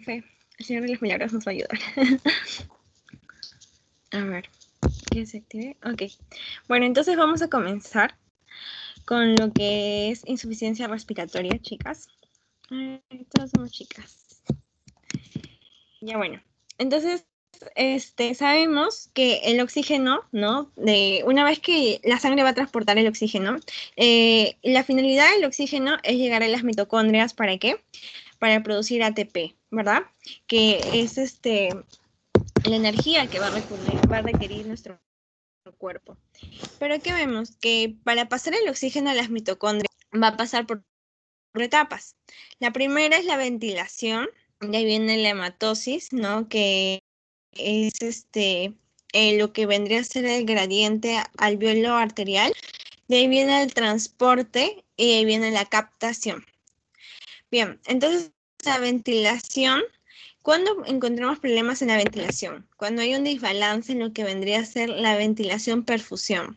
fe, el Señor de los Milagros nos va a ayudar. a ver, que se active. Ok. Bueno, entonces vamos a comenzar con lo que es insuficiencia respiratoria, chicas. todos chicas. Ya bueno. Entonces, este, sabemos que el oxígeno, ¿no? De, una vez que la sangre va a transportar el oxígeno, eh, la finalidad del oxígeno es llegar a las mitocondrias para qué? para producir ATP, ¿verdad? Que es este, la energía que va a, requerir, nuestro cuerpo. Pero ¿qué vemos? Que para pasar el oxígeno a las mitocondrias va a pasar por, etapas. La primera es la ventilación, de ahí viene la hematosis, ¿no? Que es este, eh, lo que vendría a ser el gradiente alveolo arterial. De ahí viene el transporte y de ahí viene la captación. Bien, entonces la ventilación, ¿Cuándo encontramos problemas en la ventilación? Cuando hay un desbalance en lo que vendría a ser la ventilación-perfusión.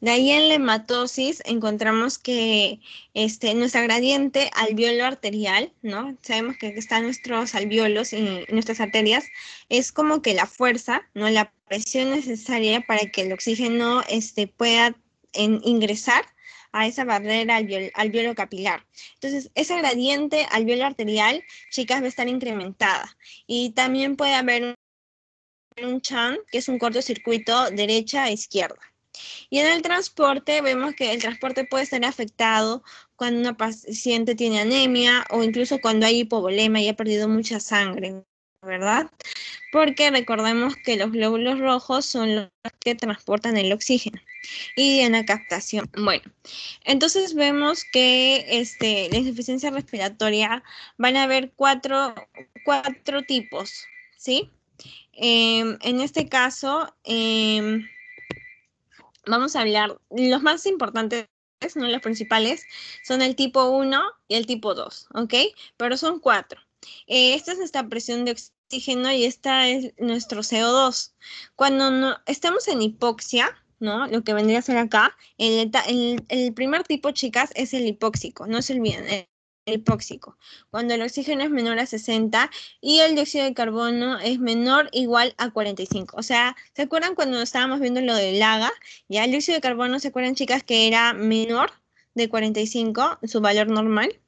De ahí en la hematosis encontramos que este, nuestra gradiente alveolo arterial, ¿no? Sabemos que están nuestros alveolos y nuestras arterias, es como que la fuerza, ¿no? La presión necesaria para que el oxígeno este, pueda ingresar a esa barrera al alveolo capilar. Entonces, ese gradiente al alveolo arterial, chicas, va a estar incrementada. Y también puede haber un chan, que es un cortocircuito derecha a izquierda. Y en el transporte vemos que el transporte puede estar afectado cuando una paciente tiene anemia o incluso cuando hay hipovolema y ha perdido mucha sangre, ¿verdad? Porque recordemos que los glóbulos rojos son los que transportan el oxígeno y en la captación. Bueno, entonces vemos que este, la insuficiencia respiratoria van a haber cuatro, tipos, ¿sí? Em, en este caso, em, vamos a hablar, los más importantes no los principales, son el tipo 1 y el tipo 2, ¿ok? Pero son cuatro. Eh, esta es nuestra presión de oxígeno y esta es nuestro CO2. Cuando no, estamos en hipoxia, ¿no? Lo que vendría a ser acá. El, el, primer tipo, chicas, es el hipóxico, no se olviden, el, hipóxico. Cuando el oxígeno es menor a 60 y el dióxido de carbono es menor igual a 45. O sea, ¿se acuerdan cuando estábamos viendo lo del laga? Ya el dióxido de carbono, ¿se acuerdan, chicas, que era menor de 45, su valor normal?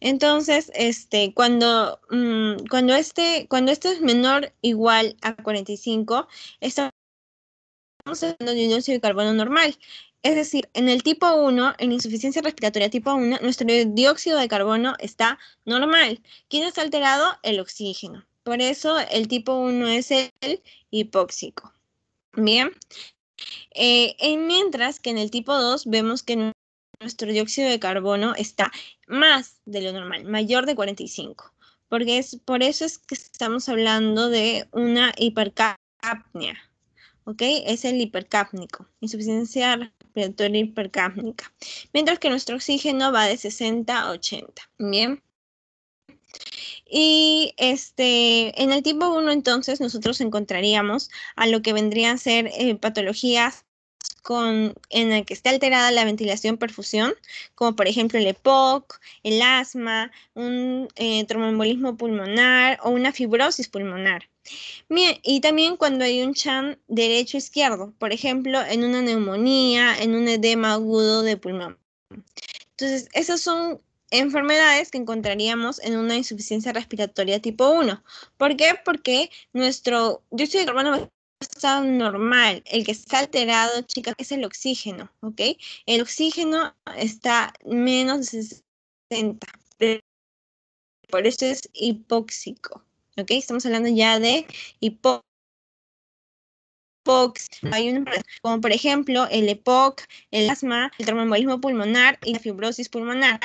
Entonces, este, cuando, mm, cuando, este, cuando esto es menor igual a 45, esta hablando de dióxido de carbono normal. Es decir, en el tipo 1, en insuficiencia respiratoria tipo 1, nuestro dióxido de carbono está normal. ¿Quién está alterado? El oxígeno. Por eso el tipo 1 es el hipóxico. Bien. Eh, mientras que en el tipo 2 vemos que nuestro dióxido de carbono está más de lo normal, mayor de 45. Porque es, por eso es que estamos hablando de una hipercapnia. Es el hipercápnico, insuficiencia respiratoria hipercápnica, mientras que nuestro oxígeno va de 60 a 80, ¿bien? Y este, en el tipo 1 entonces nosotros encontraríamos a lo que vendrían a ser eh, patologías con, en el que esté alterada la ventilación perfusión, como por ejemplo el EPOC, el asma, un eh, tromboembolismo pulmonar o una fibrosis pulmonar. Bien, y también cuando hay un chan derecho-izquierdo, por ejemplo, en una neumonía, en un edema agudo de pulmón. Entonces, esas son enfermedades que encontraríamos en una insuficiencia respiratoria tipo 1. ¿Por qué? Porque nuestro dióxido de carbono está normal, el que está alterado, chicas, es el oxígeno, ¿ok? El oxígeno está menos de 60, por eso es hipóxico. ¿ok? Estamos hablando ya de hipox. hay un, como por ejemplo el EPOC, el asma, el tromboembolismo pulmonar y la fibrosis pulmonar.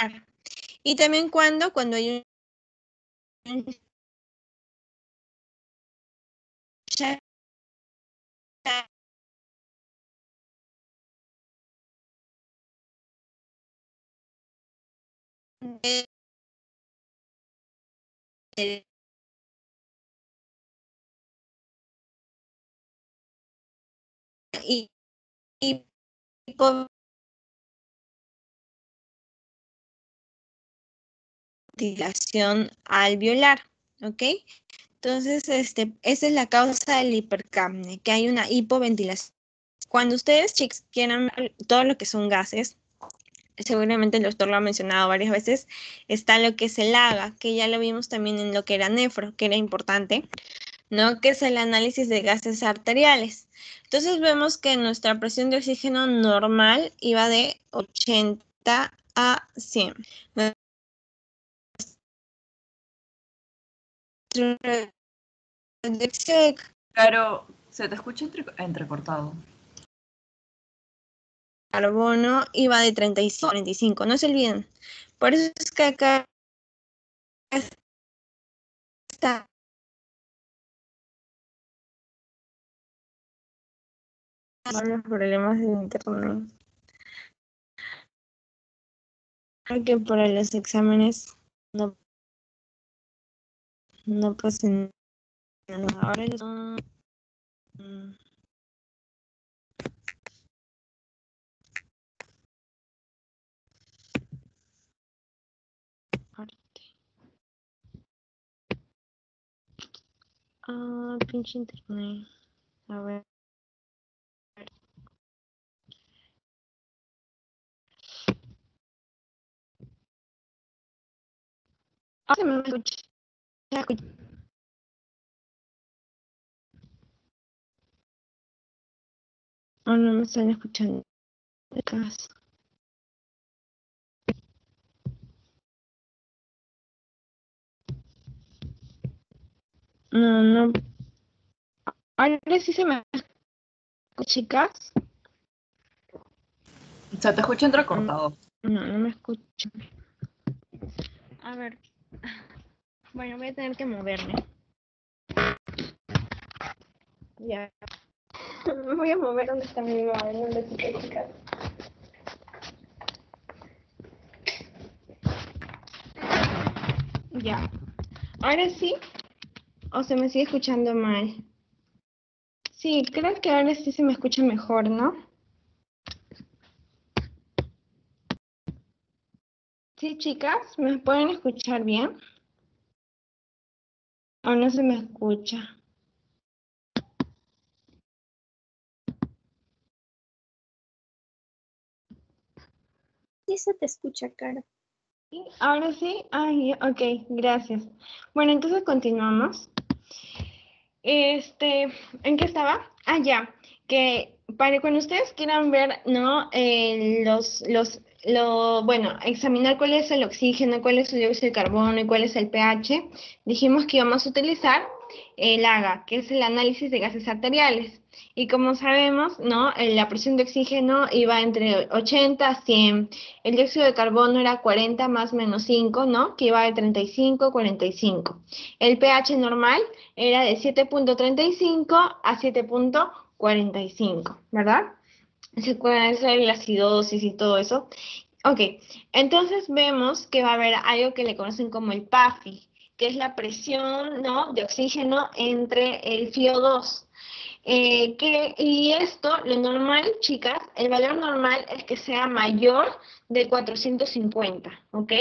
Y también cuando, cuando hay un y, hipoventilación alveolar, ¿ok? Entonces, este, esa es la causa del hipercapne, que hay una hipoventilación. Cuando ustedes, chicos, quieran ver todo lo que son gases, seguramente el doctor lo ha mencionado varias veces, está lo que es el que ya lo vimos también en lo que era nefro, que era importante. ¿no? Que es el análisis de gases arteriales. Entonces vemos que nuestra presión de oxígeno normal iba de 80 a 100. Claro, se te escucha entrecortado. Carbono iba de 35 a 45, no se olviden. Por eso es que acá está los problemas de internet. que para los exámenes no, no pasen Ahora Ah, pinche internet. A ver. No ah, se me escucha. Oh, no me están escuchando. No, no. Ahora sí se me chicas. Se te escucha entrecortado. No, no me escucha. A ver, bueno, voy a tener que moverme. Ya. voy a mover donde está mi mamá, donde está Ya. Ahora sí. ¿O se me sigue escuchando mal? Sí, creo que ahora sí se me escucha mejor, ¿no? Sí, chicas, ¿me pueden escuchar bien? ¿O no se me escucha? Sí, se te escucha, Cara. Ahora sí, ok, gracias. Bueno, entonces continuamos. Este, ¿en qué estaba? Ah, ya, que para cuando ustedes quieran ver, ¿no? Eh, los, los lo, bueno, examinar cuál es el oxígeno, cuál es el dióxido de carbono y cuál es el pH, dijimos que íbamos a utilizar el AGA, que es el análisis de gases arteriales. Y como sabemos, ¿no? Eh, la presión de oxígeno iba entre 80 a 100, el dióxido de carbono era 40 más menos 5, ¿no? que iba de 35 a 45. El pH normal era de 7.35 a 7.45, ¿verdad? acuerdan de la acidosis y todo eso. Ok, entonces vemos que va a haber algo que le conocen como el PAFI, que es la presión ¿no? de oxígeno entre el CO2. Eh, y esto, lo normal, chicas, el valor normal es que sea mayor de 450, ¿ok?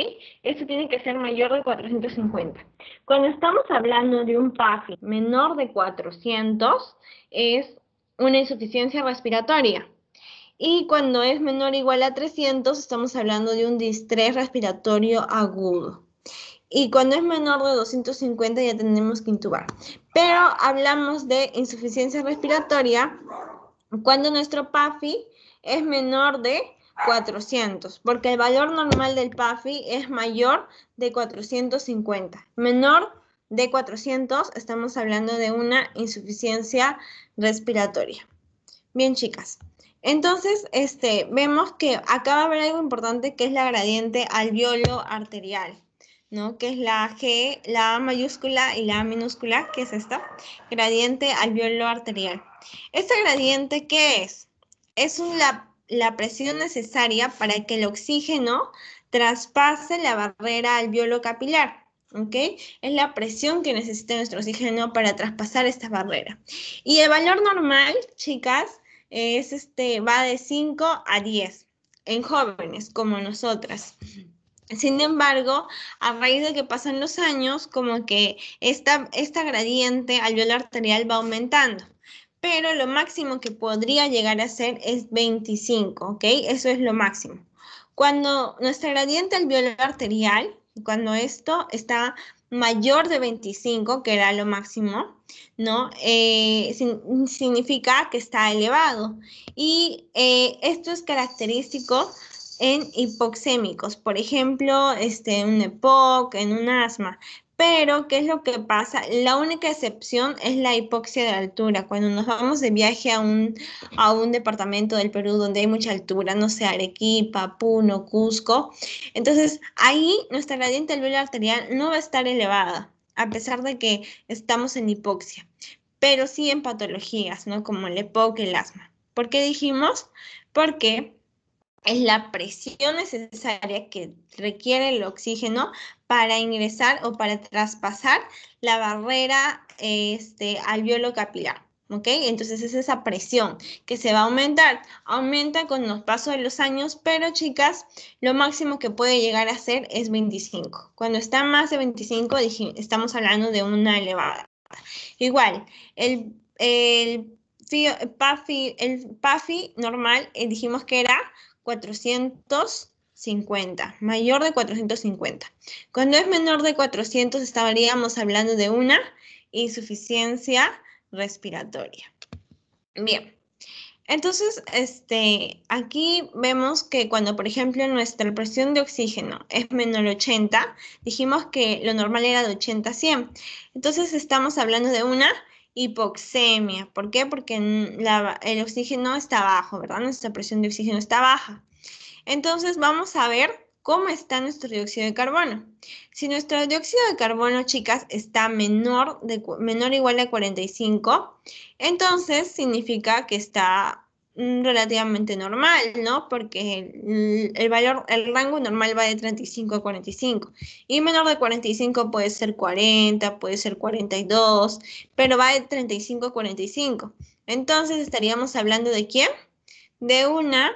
Esto tiene que ser mayor de 450. Cuando estamos hablando de un PAFI menor de 400, es una insuficiencia respiratoria, y cuando es menor o igual a 300, estamos hablando de un distrés respiratorio agudo. Y cuando es menor de 250 ya tenemos que intubar. Pero hablamos de insuficiencia respiratoria cuando nuestro PAFI es menor de 400, porque el valor normal del PAFI es mayor de 450. Menor de 400 estamos hablando de una insuficiencia respiratoria. Bien, chicas. Entonces, este, vemos que acá va a haber algo importante que es la gradiente alveolo arterial, ¿no? Que es la G, la A mayúscula y la A minúscula, que es esta, gradiente alveolo arterial. ¿Esta gradiente qué es? Es la, la presión necesaria para que el oxígeno traspase la barrera alveolo capilar. ¿ok? Es la presión que necesita nuestro oxígeno para traspasar esta barrera. Y el valor normal, chicas, es este, va de 5 a 10 en jóvenes como nosotras. Sin embargo, a raíz de que pasan los años, como que esta, gradiente al viola arterial va aumentando pero lo máximo que podría llegar a ser es 25, ¿ok? Eso es lo máximo. Cuando nuestra gradiente alveolar arterial, cuando esto está mayor de 25, que era lo máximo, ¿no? Eh, significa que está elevado. Y eh, esto es característico en hipoxémicos, por ejemplo, este, un EPOC, en un asma, pero, ¿qué es lo que pasa? La única excepción es la hipoxia de altura. Cuando nos vamos de viaje a un, a un departamento del Perú donde hay mucha altura, no sé, Arequipa, Puno, Cusco, entonces ahí nuestra radiante alveolar arterial no va a estar elevada, a pesar de que estamos en hipoxia, pero sí en patologías, ¿no? Como el EPOC, el asma. ¿Por qué dijimos? Porque es la presión necesaria que requiere el oxígeno para ingresar o para traspasar la barrera este, alveolo capilar. ¿Ok? Entonces es esa presión que se va a aumentar. Aumenta con los pasos de los años, pero chicas, lo máximo que puede llegar a ser es 25. Cuando está más de 25, estamos hablando de una elevada. Igual, el, el, PAFI, el PAFI normal eh, dijimos que era 450, mayor de 450. Cuando es menor de 400 estaríamos hablando de una insuficiencia respiratoria. Bien, entonces este, aquí vemos que cuando, por ejemplo, nuestra presión de oxígeno es menor de 80, dijimos que lo normal era de 80 a 100. Entonces estamos hablando de una hipoxemia. ¿Por qué? Porque el oxígeno está bajo, ¿verdad? Nuestra presión de oxígeno está baja. Entonces vamos a ver cómo está nuestro dióxido de carbono. Si nuestro dióxido de carbono, chicas, está menor, de, menor o igual a 45, entonces significa que está Mm, relativamente normal, ¿no? Porque el, valor, el rango normal va de 35 a 45 y menor de 45 puede ser 40, puede ser 42, pero va de 35 a 45. Entonces estaríamos hablando de quién? De una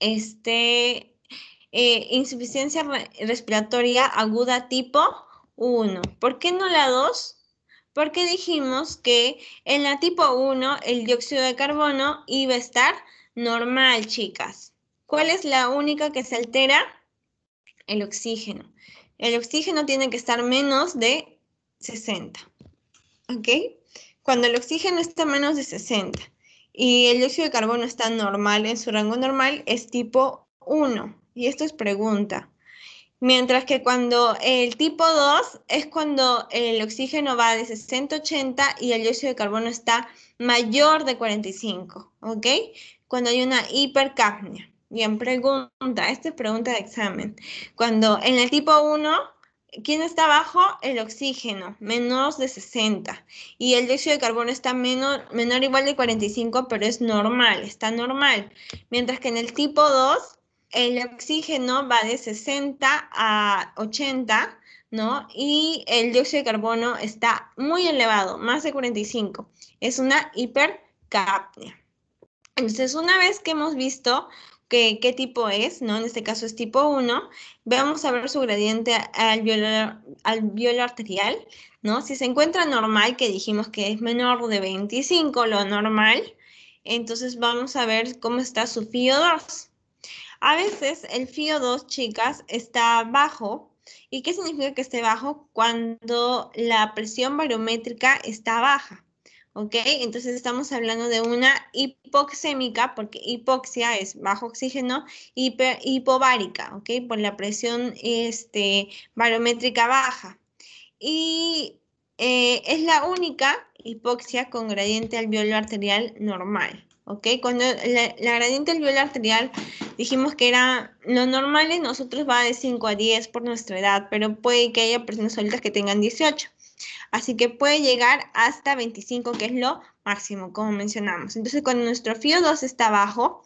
este, eh, insuficiencia respiratoria aguda tipo 1. ¿Por qué no la 2? porque dijimos que en la tipo 1 el dióxido de carbono iba a estar normal, chicas. ¿Cuál es la única que se altera? El oxígeno. El oxígeno tiene que estar menos de 60. ¿Ok? Cuando el oxígeno está menos de 60 y el dióxido de carbono está normal, en su rango normal, es tipo 1. Y esto es pregunta. Mientras que cuando el tipo 2 es cuando el oxígeno va de 60 a 80 y el dióxido de carbono está mayor de 45, ¿ok? Cuando hay una hipercapnia. Bien, pregunta, esta es pregunta de examen. Cuando en el tipo 1, ¿quién está abajo? El oxígeno, menos de 60. Y el dióxido de carbono está menor, menor igual de 45, pero es normal, está normal. Mientras que en el tipo 2, el oxígeno va de 60 a 80, ¿no? Y el dióxido de carbono está muy elevado, más de 45. Es una hipercapnia. Entonces, una vez que hemos visto qué tipo es, ¿no? En este caso es tipo 1, vamos a ver su gradiente al al arterial, ¿no? Si se encuentra normal, que dijimos que es menor de 25, lo normal, entonces vamos a ver cómo está su FIO2. A veces el FIO 2, chicas, está bajo. ¿Y qué significa que esté bajo? Cuando la presión barométrica está baja. ¿Ok? Entonces estamos hablando de una hipoxémica, porque hipoxia es bajo oxígeno, hiper, hipovárica, ¿ok? Por la presión este, barométrica baja. Y eh, es la única hipoxia con gradiente alveolo arterial normal. ¿ok? Cuando la, gradiente alveolar arterial dijimos que era lo normal en nosotros va de 5 a 10 por nuestra edad, pero puede que haya personas solitas que tengan 18. Así que puede llegar hasta 25, que es lo máximo, como mencionamos. Entonces, cuando nuestro FIO2 está bajo,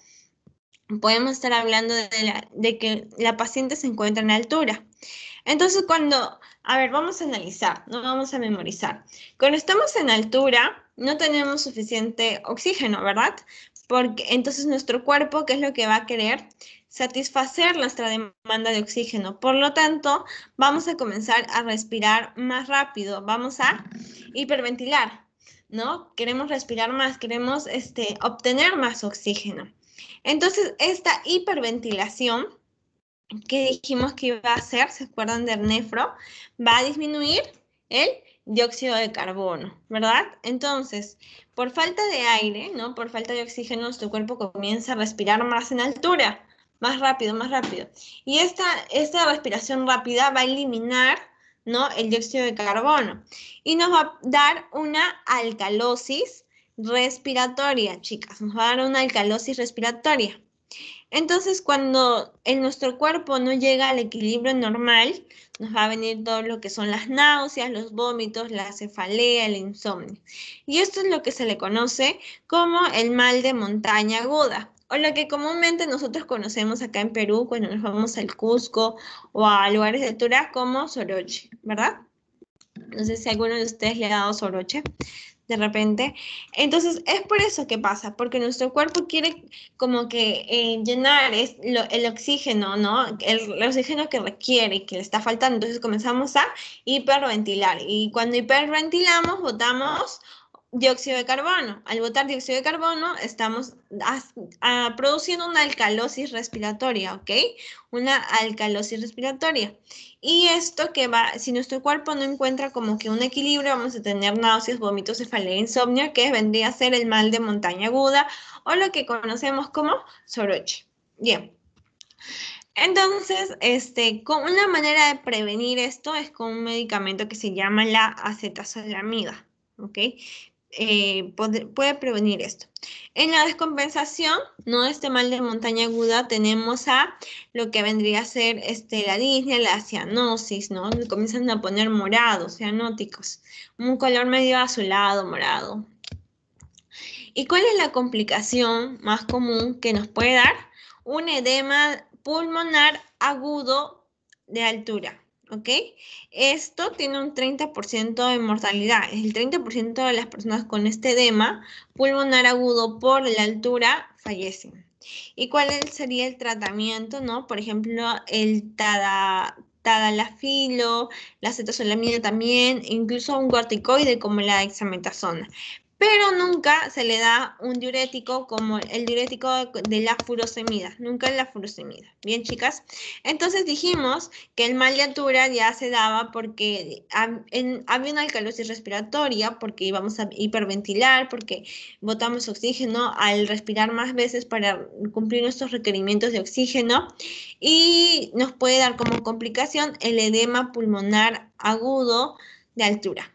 podemos estar hablando de, que la paciente se encuentra en altura. Entonces, cuando, a ver, vamos a analizar, no vamos a memorizar. Cuando estamos en altura, no tenemos suficiente oxígeno, ¿verdad? Porque entonces nuestro cuerpo, ¿qué es lo que va a querer? Satisfacer nuestra demanda de oxígeno. Por lo tanto, vamos a comenzar a respirar más rápido, vamos a hiperventilar, ¿no? Queremos respirar más, queremos este, obtener más oxígeno. Entonces, esta hiperventilación que dijimos que iba a hacer, ¿se acuerdan del nefro? Va a disminuir el dióxido de carbono, ¿verdad? Entonces, por falta de aire, ¿no? Por falta de oxígeno, nuestro cuerpo comienza a respirar más en altura, más rápido, más rápido. Y esta, esta respiración rápida va a eliminar, ¿no? El dióxido de carbono y nos va a dar una alcalosis respiratoria, chicas. Nos va a dar una alcalosis respiratoria. Entonces, cuando en nuestro cuerpo no llega al equilibrio normal, nos va a venir todo lo que son las náuseas, los vómitos, la cefalea, el insomnio. Y esto es lo que se le conoce como el mal de montaña aguda, o lo que comúnmente nosotros conocemos acá en Perú cuando nos vamos al Cusco o a lugares de altura como soroche, ¿verdad? No sé si alguno de ustedes le ha dado soroche de repente. Entonces es por eso que pasa, porque nuestro cuerpo quiere como que eh, llenar es el oxígeno, ¿no? El, oxígeno que requiere, que le está faltando. Entonces comenzamos a hiperventilar y cuando hiperventilamos botamos dióxido de carbono. Al botar dióxido de carbono, estamos ah, produciendo una alcalosis respiratoria, ¿ok? Una alcalosis respiratoria. Y esto que va, si nuestro cuerpo no encuentra como que un equilibrio, vamos a tener náuseas, vómitos, cefalea, e insomnio, que vendría a ser el mal de montaña aguda o lo que conocemos como soroche. Bien. Entonces, este, una manera de prevenir esto es con un medicamento que se llama la acetazolamida. ¿ok? Eh, puede, prevenir esto. En la descompensación, no este mal de montaña aguda, tenemos a lo que vendría a ser este, la disnea, la cianosis, ¿no? Comienzan a poner morados, cianóticos, un color medio azulado, morado. ¿Y cuál es la complicación más común que nos puede dar? Un edema pulmonar agudo de altura. ¿ok? Esto tiene un 30% de mortalidad. El 30% de las personas con este edema pulmonar agudo por la altura fallecen. ¿Y cuál sería el tratamiento, no? Por ejemplo, el tadalafilo, la cetosolamina también, incluso un corticoide como la dexametasona pero nunca se le da un diurético como el diurético de la furosemida, nunca la furosemida. Bien, chicas. Entonces dijimos que el mal de altura ya se daba porque había una alcalosis respiratoria, porque íbamos a hiperventilar, porque botamos oxígeno al respirar más veces para cumplir nuestros requerimientos de oxígeno y nos puede dar como complicación el edema pulmonar agudo de altura.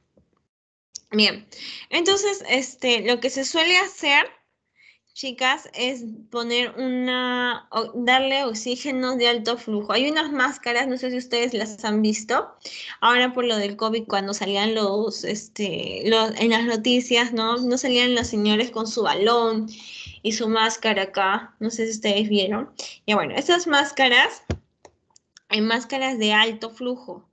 Bien, entonces este, lo que se suele hacer, chicas, es poner una, darle oxígeno de alto flujo. Hay unas máscaras, no sé si ustedes las han visto. Ahora por lo del COVID, cuando salían los, este, los, en las noticias, ¿no? No salían los señores con su balón y su máscara acá. No sé si ustedes vieron. Y bueno, estas máscaras, hay máscaras de alto flujo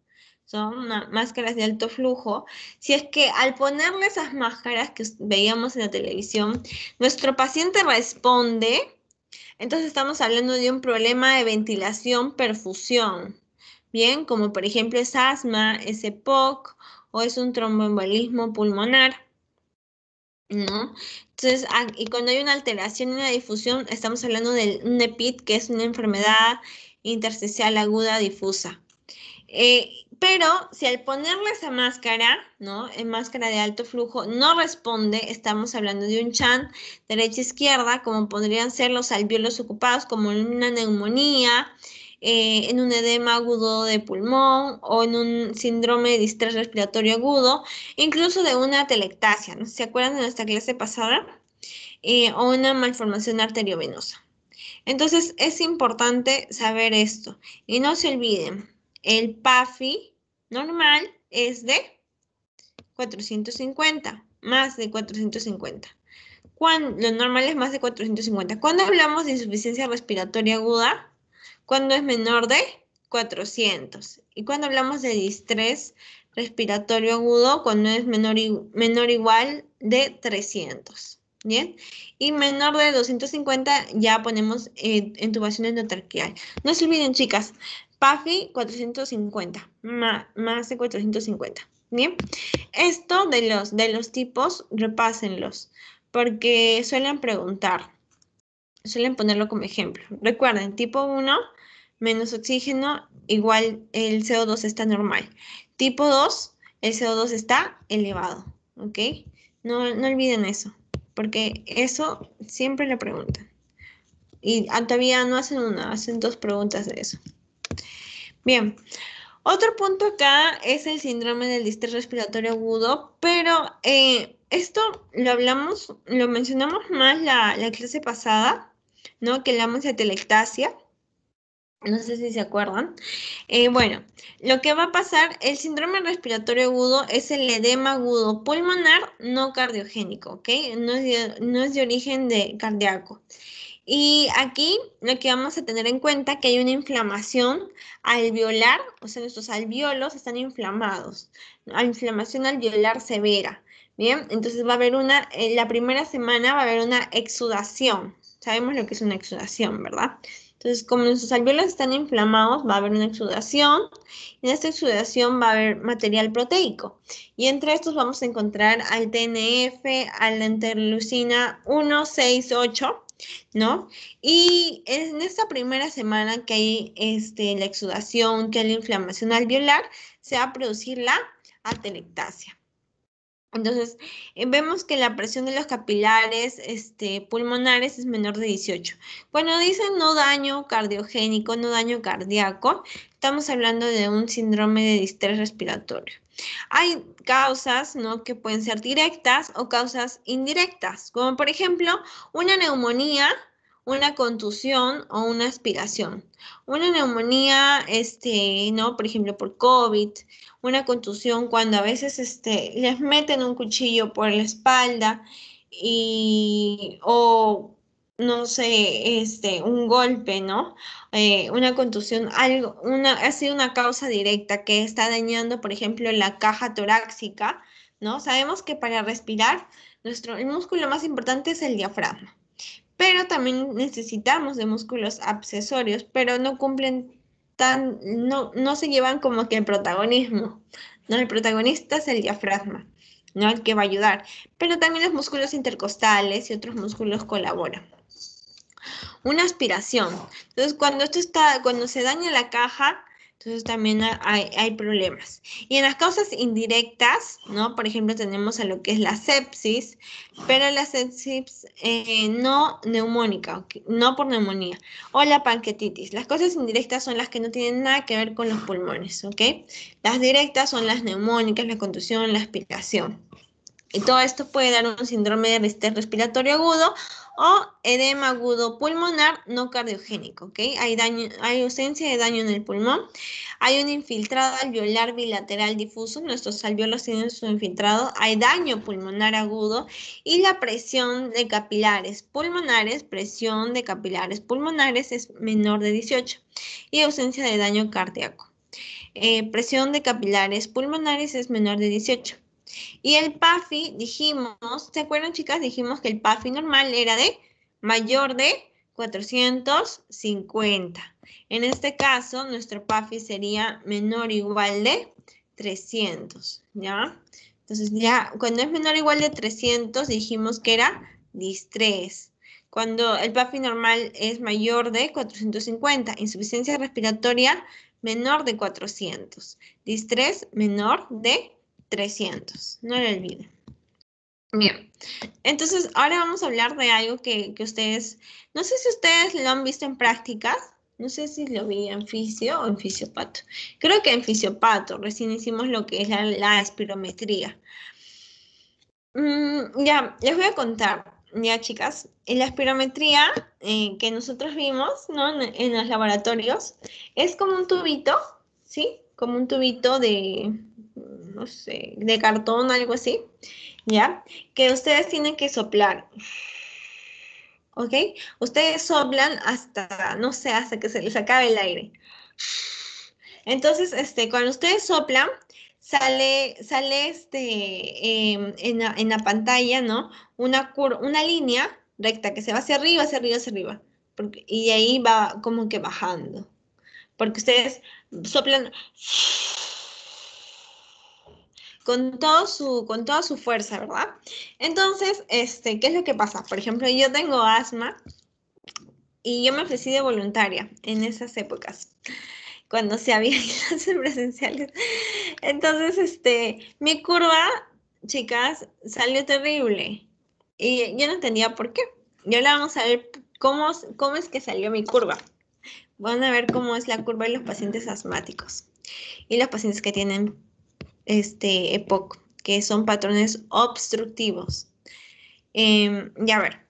son máscaras de alto flujo, si es que al ponerle esas máscaras que veíamos en la televisión, nuestro paciente responde, entonces estamos hablando de un problema de ventilación perfusión, bien, como por ejemplo es asma, es EPOC o es un tromboembolismo pulmonar. ¿No? Entonces, ah, y cuando hay una alteración en la difusión, estamos hablando del NEPIT que es una enfermedad intersticial aguda difusa. Eh, pero si al ponerle esa máscara, ¿no? En máscara de alto flujo, no responde, estamos hablando de un chan derecha-izquierda, como podrían ser los alveolos ocupados, como en una neumonía, eh, en un edema agudo de pulmón o en un síndrome de distrés respiratorio agudo, incluso de una telectasia, ¿no? ¿Se acuerdan de nuestra clase pasada? Eh, o una malformación arteriovenosa. Entonces es importante saber esto y no se olviden, el PAFI normal es de 450, más de 450. Cuando, lo normal es más de 450. Cuando hablamos de insuficiencia respiratoria aguda, cuando es menor de 400. Y cuando hablamos de distrés respiratorio agudo, cuando es menor, menor igual de 300. ¿Bien? Y menor de 250 ya ponemos eh, entubación No se olviden, chicas, Puffy 450, más de 450. Bien, esto de los, de los tipos, repásenlos, porque suelen preguntar, suelen ponerlo como ejemplo. Recuerden, tipo 1, menos oxígeno, igual el CO2 está normal. Tipo 2, el CO2 está elevado, ¿ok? No, no olviden eso, porque eso siempre le preguntan. Y ah, todavía no hacen una, hacen dos preguntas de eso. Bien. Otro punto acá es el síndrome del distrés respiratorio agudo, pero eh, esto lo hablamos, lo mencionamos más la, la clase pasada, ¿no? Que hablamos de telectasia. No sé si se acuerdan. Eh, bueno, lo que va a pasar, el síndrome respiratorio agudo es el edema agudo pulmonar no cardiogénico, ¿ok? No es de, origen de cardíaco. Y aquí lo que vamos a tener en cuenta es que hay una inflamación alveolar, o sea, nuestros alveolos están inflamados, inflamación alveolar severa. Bien, entonces va a haber una, en eh, la primera semana va a haber una exudación. Sabemos lo que es una exudación, ¿verdad? Entonces, como nuestros alveolos están inflamados, va a haber una exudación. En esta exudación va a haber material proteico. Y entre estos vamos a encontrar al TNF, a la interleucina 168, ¿no? Y en esta primera semana que hay este, la exudación, que hay la inflamación alveolar, se va a producir la atelectasia. Entonces, eh, vemos que la presión de los capilares este, pulmonares es menor de 18. Bueno, dicen no daño cardiogénico, no daño cardíaco, estamos hablando de un síndrome de distrés respiratorio. Hay causas ¿no? que pueden ser directas o causas indirectas, como por ejemplo una neumonía, una contusión o una aspiración. Una neumonía, este, ¿no? por ejemplo, por COVID, una contusión cuando a veces este, les meten un cuchillo por la espalda y, o no sé, este, un golpe, ¿no? Eh, una contusión, algo, una, ha sido una causa directa que está dañando, por ejemplo, la caja torácica, ¿no? Sabemos que para respirar, nuestro, el músculo más importante es el diafragma, pero también necesitamos de músculos accesorios, pero no cumplen tan, no, no se llevan como que el protagonismo, ¿no? El protagonista es el diafragma. ¿no? El que va a ayudar, pero también los músculos intercostales y otros músculos colaboran una aspiración. Entonces, cuando esto está, cuando se daña la caja, entonces también hay, problemas. Y en las causas indirectas, ¿no? Por ejemplo, tenemos a lo que es la sepsis, pero la sepsis eh, no neumónica, no por neumonía, o la panquetitis. Las cosas indirectas son las que no tienen nada que ver con los pulmones, ¿ok? Las directas son las neumónicas, la contusión, la aspiración. Y todo esto puede dar un síndrome de estrés respiratorio agudo o edema agudo pulmonar no cardiogénico, ¿ok? Hay, ausencia de daño en el pulmón, hay un infiltrado alveolar bilateral difuso, nuestros alveolos tienen su infiltrado, hay daño pulmonar agudo y la presión de capilares pulmonares, presión de capilares pulmonares es menor de 18 y ausencia de daño cardíaco. Eh, presión de capilares pulmonares es menor de 18. Y el PAFI, dijimos, ¿se acuerdan chicas? Dijimos que el PAFI normal era de mayor de 450. En este caso, nuestro PAFI sería menor o igual de 300, ¿ya? Entonces, ya cuando es menor o igual de 300, dijimos que era distrés. Cuando el PAFI normal es mayor de 450, insuficiencia respiratoria menor de 400, distrés menor de 300. No le olviden. Bien, entonces ahora vamos a hablar de algo que, ustedes, no sé si ustedes lo han visto en prácticas, no sé si lo vi en fisio o en fisiopato. Creo que en fisiopato, recién hicimos lo que es la, espirometría. Mm, ya, les voy a contar, ya chicas, la espirometría eh, que nosotros vimos en los laboratorios es como un tubito, ¿sí? Como un tubito de, no sé, de cartón, algo así, ¿ya? Que ustedes tienen que soplar. ¿Ok? Ustedes soplan hasta, no sé, hasta que se les acabe el aire. Entonces, este, cuando ustedes soplan, sale, sale este, em, en, la, pantalla, ¿no? Una, una línea recta que se va hacia arriba, hacia arriba, hacia arriba. y ahí va como que bajando. Porque ustedes soplan con, su, con toda su fuerza, ¿verdad? Entonces, este, ¿qué es lo que pasa? Por ejemplo, yo tengo asma y yo me ofrecí de voluntaria en esas épocas, cuando se habían clases presenciales. Entonces, este, mi curva, chicas, salió terrible y yo no entendía por qué. Y ahora vamos a ver cómo, cómo es que salió mi curva. Van a ver cómo es la curva de los pacientes asmáticos y los pacientes que tienen este, EPOC, que son patrones obstructivos. Em, ya ver.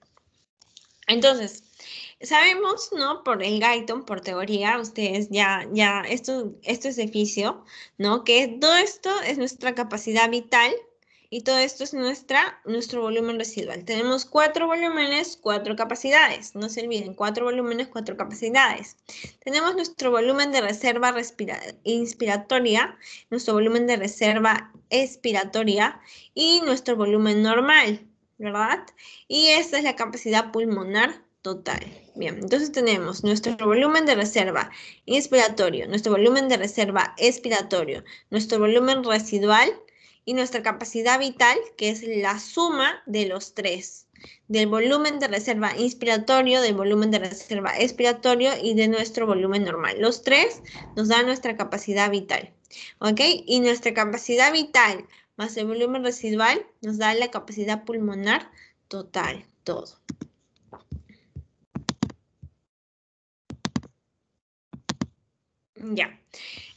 Entonces, sabemos, ¿no? Por el Gaiton, por teoría, ustedes ya, ya, esto, esto es deficio, ¿no? Que todo esto es nuestra capacidad vital y todo esto es nuestra, nuestro volumen residual. Tenemos cuatro volúmenes, cuatro capacidades. No se olviden, cuatro volúmenes, cuatro capacidades. Tenemos nuestro volumen de reserva inspiratoria, nuestro volumen de reserva expiratoria y nuestro volumen normal, ¿verdad? Y esta es la capacidad pulmonar total. Bien, entonces tenemos nuestro volumen de reserva inspiratorio, nuestro volumen de reserva expiratorio, nuestro volumen residual y nuestra capacidad vital, que es la suma de los tres, del volumen de reserva inspiratorio, del volumen de reserva expiratorio y de nuestro volumen normal. Los tres nos dan nuestra capacidad vital, ¿ok? Y nuestra capacidad vital más el volumen residual nos da la capacidad pulmonar total, todo. Ya.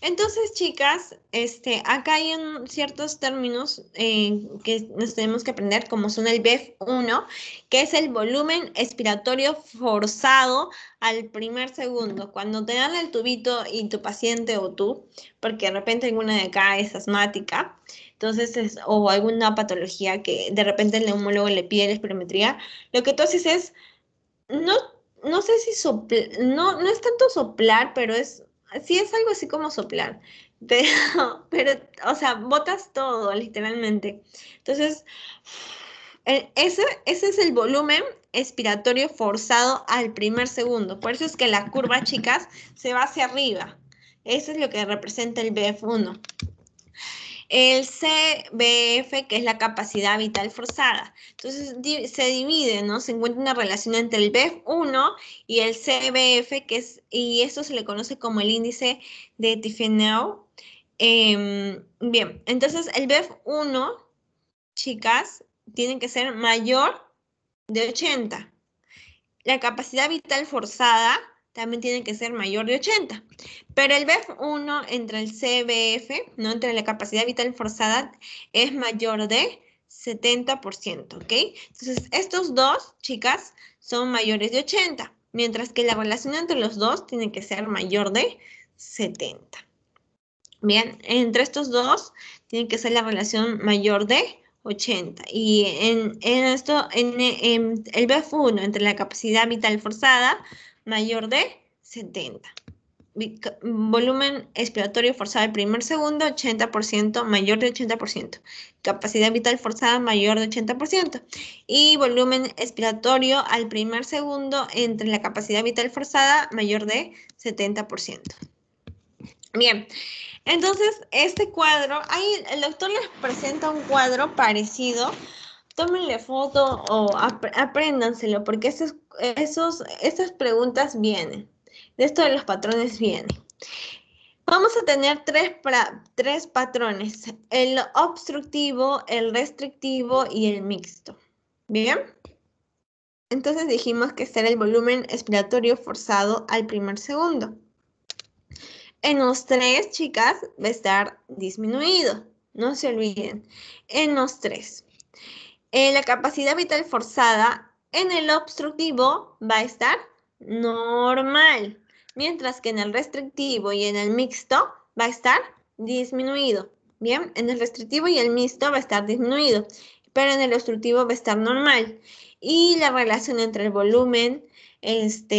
Entonces, chicas, este, acá hay ciertos términos eh, que nos tenemos que aprender, como son el BEF1, que es el volumen expiratorio forzado al primer segundo. Cuando te dan el tubito y tu paciente o tú, porque de repente alguna de acá es asmática, entonces, es, o alguna patología que de repente el neumólogo le pide la espirometría, lo que tú haces es, no, no sé si soplar, no, no es tanto soplar, pero es sí es algo así como soplar, pero, o sea, botas todo, literalmente. Entonces, ese, ese es el volumen expiratorio forzado al primer segundo. Por eso es que la curva, chicas, se va hacia arriba. Eso es lo que representa el BF1 el CBF, que es la capacidad vital forzada. Entonces se divide, ¿no? Se encuentra una relación entre el BEF1 y el CBF, que es, y esto se le conoce como el índice de Tiffenau. Em, bien, entonces el BEF1, chicas, tiene que ser mayor de 80. La capacidad vital forzada también tiene que ser mayor de 80. Pero el BEF1 entre el CBF, ¿no? entre la capacidad vital forzada, es mayor de 70%, ¿ok? Entonces, estos dos, chicas, son mayores de 80, mientras que la relación entre los dos tiene que ser mayor de 70. Bien, entre estos dos tiene que ser la relación mayor de 80. Y en, esto, en el BF1, entre la capacidad vital forzada, mayor de 70. Volumen expiratorio forzado al primer segundo, 80%, mayor de 80%. Capacidad vital forzada mayor de 80%. Y volumen expiratorio al primer segundo entre la capacidad vital forzada mayor de 70%. Bien, entonces este cuadro, ahí el doctor les presenta un cuadro parecido tómenle foto o apréndanselo, porque esas preguntas vienen. De esto de los patrones vienen. Vamos a tener tres, tres patrones, el obstructivo, el restrictivo y el mixto. ¿Bien? Entonces dijimos que será el volumen expiratorio forzado al primer segundo. En los tres, chicas, va a estar disminuido. No se olviden. En los tres. Eh, la capacidad vital forzada, en el obstructivo va a estar normal, mientras que en el restrictivo y en el mixto va a estar disminuido. Bien, en el restrictivo y el mixto va a estar disminuido, pero en el obstructivo va a estar normal. Y la relación entre el volumen, este,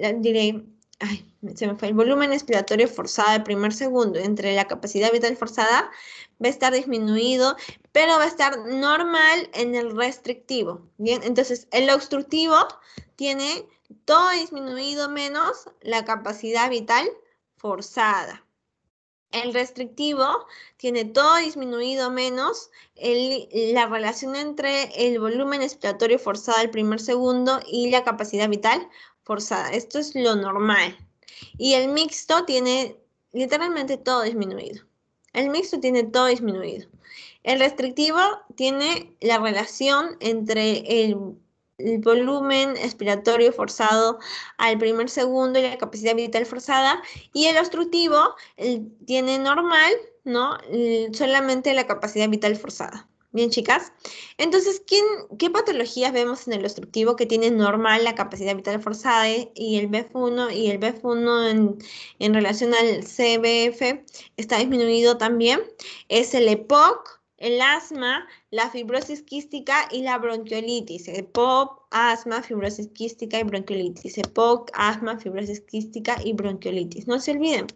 eh, diré, ay, se me fue, el volumen expiratorio forzado del primer segundo entre la capacidad vital forzada va a estar disminuido, pero va a estar normal en el restrictivo. Bien, entonces el obstructivo tiene todo disminuido menos la capacidad vital forzada. El restrictivo tiene todo disminuido menos la relación entre el volumen expiratorio forzado del primer segundo y la capacidad vital forzada. Esto es lo normal. Y el mixto tiene literalmente todo disminuido. El mixto tiene todo disminuido. El restrictivo tiene la relación entre el, volumen expiratorio forzado al primer segundo y la capacidad vital forzada. Y el obstructivo tiene normal, ¿no? solamente la capacidad vital forzada. Bien, chicas. Entonces, ¿qué patologías vemos en el obstructivo que tiene normal la capacidad vital forzada eh, y el BF1 y el BF1 en, en relación al CBF está disminuido también? Es el EPOC, el asma, la fibrosis quística y la bronquiolitis. EPOC, asma, fibrosis quística y bronquiolitis. EPOC, asma, fibrosis quística y bronquiolitis. No se olviden.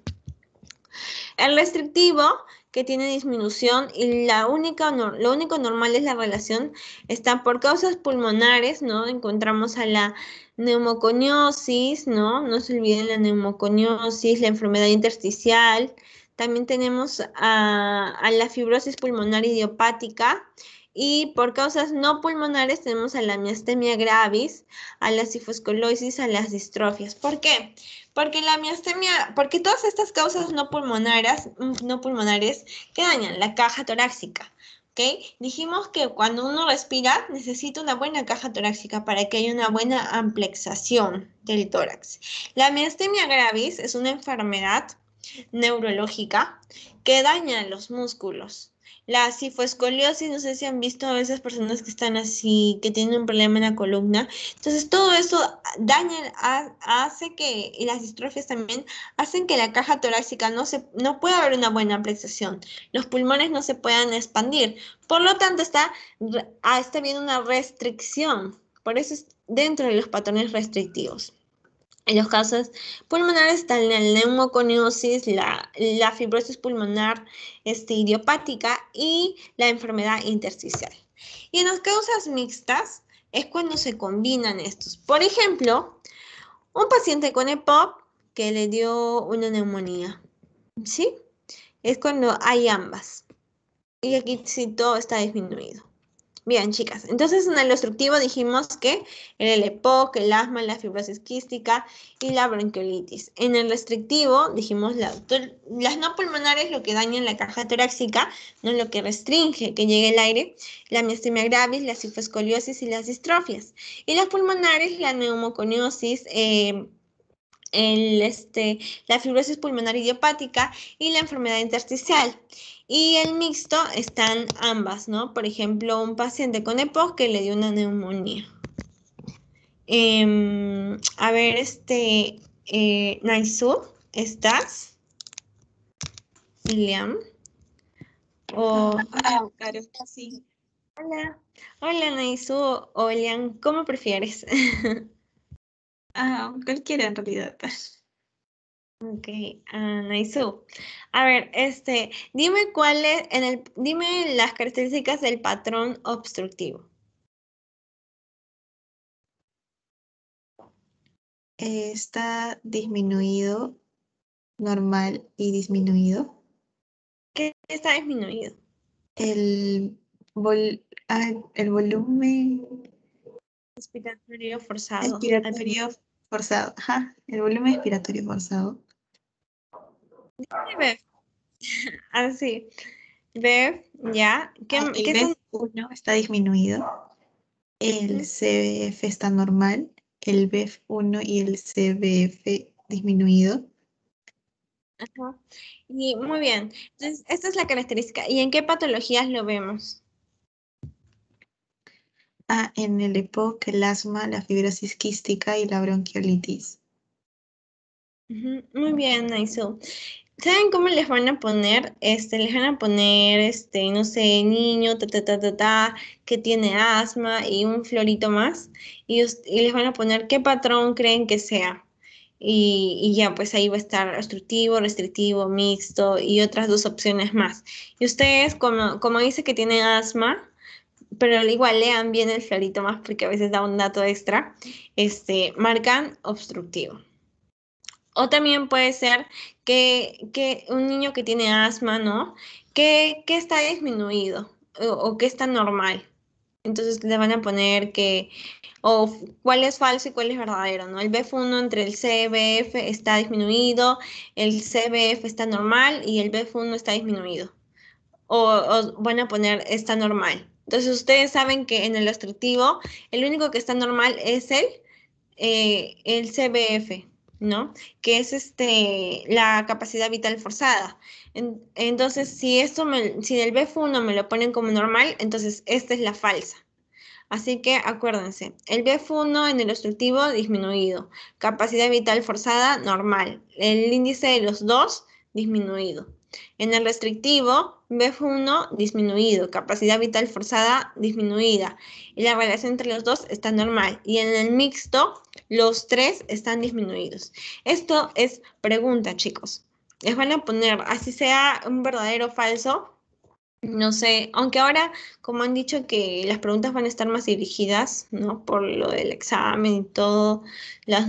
El restrictivo, que tiene disminución y la única, lo único normal es la relación, está por causas pulmonares, ¿no? Encontramos a la neumoconiosis, ¿no? No se olviden la neumoconiosis, la enfermedad intersticial. También tenemos a, a la fibrosis pulmonar idiopática y por causas no pulmonares tenemos a la miastemia gravis, a la cifoscoloisis, a las distrofias. ¿Por qué? Porque la miastemia, porque todas estas causas no pulmonares, mm, no pulmonares que dañan la caja torácica. Dijimos que cuando uno respira necesita una buena caja torácica para que haya una buena amplexación del tórax. La miastemia gravis es una enfermedad neurológica que daña los músculos la cifoscoliosis, no sé si han visto a veces personas que están así, que tienen un problema en la columna. Entonces, todo eso daña, hace que, y las distrofias también, hacen que la caja torácica no, se, no pueda haber una buena ampliación. Los pulmones no se puedan expandir. Por lo tanto, está, ah, está habiendo una restricción. Por eso es dentro de los patrones restrictivos. En los casos pulmonares están la neumoconiosis, la, fibrosis pulmonar este, idiopática y la enfermedad intersticial. Y en las causas mixtas es cuando se combinan estos. Por ejemplo, un paciente con EPOP que le dio una neumonía, ¿sí? Es cuando hay ambas. Y aquí sí todo está disminuido. Bien, chicas, entonces en el obstructivo dijimos que era el EPOC, el asma, la fibrosis quística y la bronquiolitis. En el restrictivo dijimos las no pulmonares lo que en la caja torácica, no lo que restringe que llegue el aire, la miastemia gravis, la cifoscoliosis y las distrofias. Y las pulmonares, la neumoconiosis, eh, este, la fibrosis pulmonar idiopática y la enfermedad intersticial. Y el mixto están ambas, ¿no? Por ejemplo, un paciente con EPOC que le dio una neumonía. Em, a ver, este, eh, Naisu, ¿estás? Liam. O, ah, Hola, hola Naisu o Liam, ¿cómo prefieres? Ah, cualquiera en realidad. Ok, ah, nice. A ver, este, dime cuál es, en el, dime las características del patrón obstructivo. Está disminuido, normal y disminuido. ¿Qué está disminuido? El, ah, el volumen. Respiratorio forzado. Respiratorio Forzado, ajá, el volumen expiratorio forzado. Así. Ah, Bef ya. ¿Qué, ah, BEF está disminuido. El CBF está normal. El BEF 1 y el CBF disminuido. Ajá. Y muy bien. Entonces, esta es la característica. ¿Y en qué patologías lo vemos? Ah, en el EPOC, el asma, la fibrosis quística y la bronquiolitis. Muy bien, Naisu. ¿Saben cómo les van a poner? Este, les van a poner, este, no sé, niño, ta, ta, ta, ta, ta, que tiene asma y un florito más. Y, les van a poner qué patrón creen que sea. Y, y, ya, pues ahí va a estar obstructivo, restrictivo, mixto y otras dos opciones más. Y ustedes, como, como dice que tienen asma, pero igual lean bien el florito más porque a veces da un dato extra, este, marcan obstructivo. O también puede ser que, un niño que tiene asma, ¿no? Que, está disminuido o, que está normal. Entonces le van a poner que, o cuál es falso y cuál es verdadero, ¿no? El BF1 entre el CBF está disminuido, el CBF está normal y el BF1 está disminuido. o van a poner está normal entonces ustedes saben que en el obstructivo el único que está normal es el, eh, el CBF, ¿no? Que es este, la capacidad vital forzada. entonces, si, esto el BF1 me lo ponen como normal, entonces esta es la falsa. Así que acuérdense, el BF1 en el obstructivo disminuido, capacidad vital forzada normal, el índice de los dos disminuido. En el restrictivo, BF1 disminuido, capacidad vital forzada disminuida y la relación entre los dos está normal y en el mixto los tres están disminuidos. Esto es pregunta, chicos. Les van a poner, así sea un verdadero o falso, no sé, aunque ahora, como han dicho que las preguntas van a estar más dirigidas, ¿no? Por lo del examen y todo, las,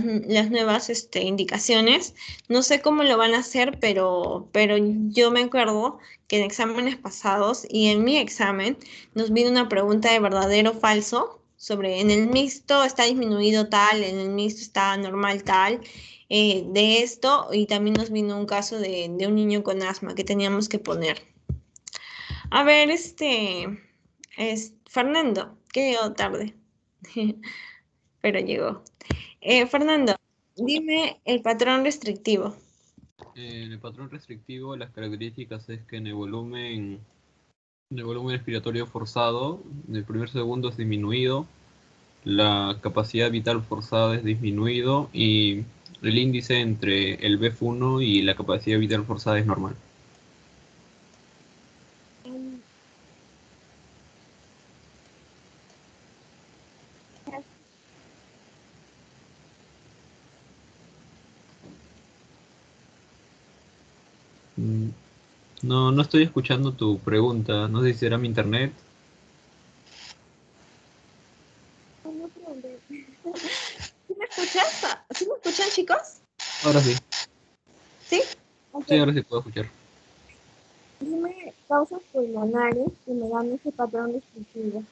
nuevas este, indicaciones, no sé cómo lo van a hacer, pero, pero yo me acuerdo que en exámenes pasados y en mi examen nos vino una pregunta de verdadero o falso sobre en el mixto está disminuido tal, en el mixto está normal tal, eh, de esto, y también nos vino un caso de, de un niño con asma que teníamos que poner. A ver, este, es Fernando, que tarde, pero llegó. Eh, Fernando, dime el patrón restrictivo. En eh, el patrón restrictivo, las características es que en el volumen, el volumen respiratorio forzado, en el primer segundo es disminuido, la capacidad vital forzada es disminuido y el índice entre el BF1 y la capacidad vital forzada es normal. No, no estoy escuchando tu pregunta. No sé si será mi internet. ¿Sí me escuchas? ¿Sí me escuchan, chicos? Ahora sí. ¿Sí? Sí, ahora sí puedo escuchar. Dime causas pulmonares que me dan ese patrón destructivo.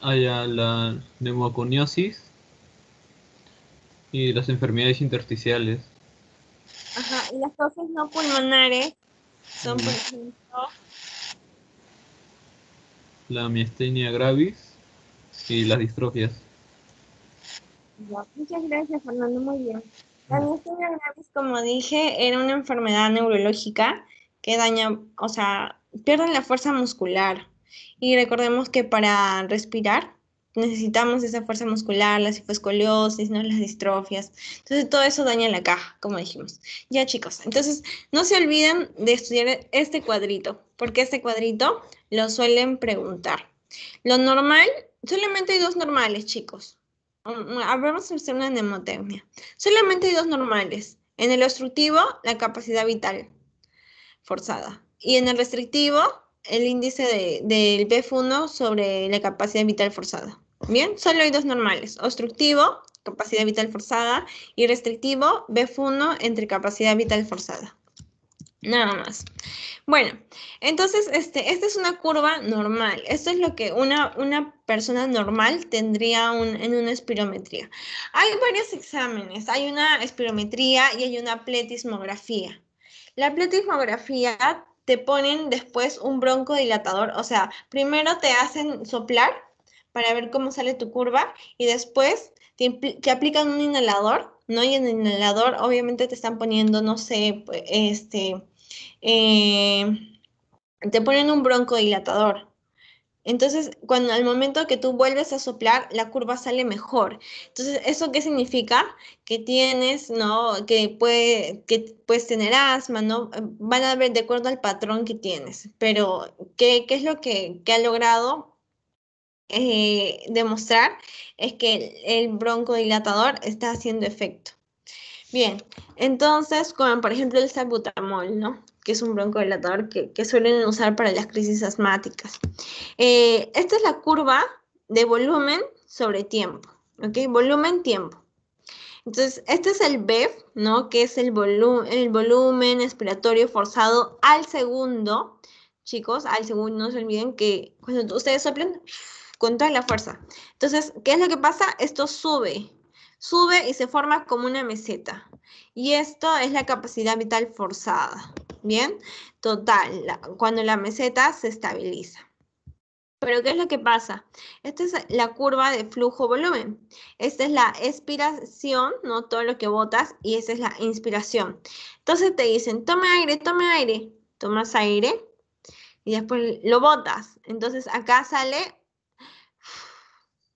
Ah, ya, la neumoconiosis y las enfermedades intersticiales. Ajá, y las causas no pulmonares la miastenia gravis y las distrofias. muchas gracias, Fernando. Muy bien. La miastenia gravis, como dije, era una enfermedad neurológica que daña, o sea, pierden la fuerza muscular. Y recordemos que para respirar necesitamos esa fuerza muscular, la hiposcoliosis, ¿no? las distrofias. Entonces, todo eso daña la caja, como dijimos. Ya, chicos, entonces no se olviden de estudiar este cuadrito, porque este cuadrito lo suelen preguntar. Lo normal, solamente hay dos normales, chicos. Hablamos mm, de una mnemotecnia. Solamente hay dos normales. En el obstructivo, la capacidad vital forzada. Y en el restrictivo, el índice del BF1 sobre la capacidad vital forzada. Bien, solo hay dos normales, obstructivo, capacidad vital forzada, y restrictivo, B1 entre capacidad vital forzada. Nada más. Bueno, entonces, este, esta es una curva normal. Esto es lo que una, una persona normal tendría en una espirometría. Hay varios exámenes. Hay una espirometría y hay una pletismografía. La pletismografía te ponen después un broncodilatador. O sea, primero te hacen soplar para ver cómo sale tu curva y después te, aplican un inhalador, ¿no? Y en el inhalador obviamente te están poniendo, no sé, pues, este, eh, te ponen un broncodilatador, entonces, cuando al momento que tú vuelves a soplar, la curva sale mejor. Entonces, ¿eso qué significa? Que tienes, ¿no? Que, puede, que puedes tener asma, ¿no? Van a ver de acuerdo al patrón que tienes. Pero, ¿qué, es lo que, que, ha logrado eh, demostrar es que el, broncodilatador está haciendo efecto. Bien, entonces, con por ejemplo el salbutamol, ¿no? que es un broncodilatador que, suelen usar para las crisis asmáticas. Eh, esta es la curva de volumen sobre tiempo, ¿ok? Volumen-tiempo. Entonces, este es el BEF, ¿no? Que es el, volumen, el volumen expiratorio forzado al segundo. Chicos, al segundo, no se olviden que cuando ustedes soplen, con toda la fuerza. Entonces, ¿qué es lo que pasa? Esto sube, sube y se forma como una meseta. Y esto es la capacidad vital forzada, ¿bien? Total, cuando la meseta se estabiliza. Pero ¿qué es lo que pasa? Esta es la curva de flujo-volumen. Esta es la expiración, ¿no? Todo lo que botas, y esta es la inspiración. Entonces te dicen, tome aire, tome aire. Tomas aire y después lo botas. Entonces acá sale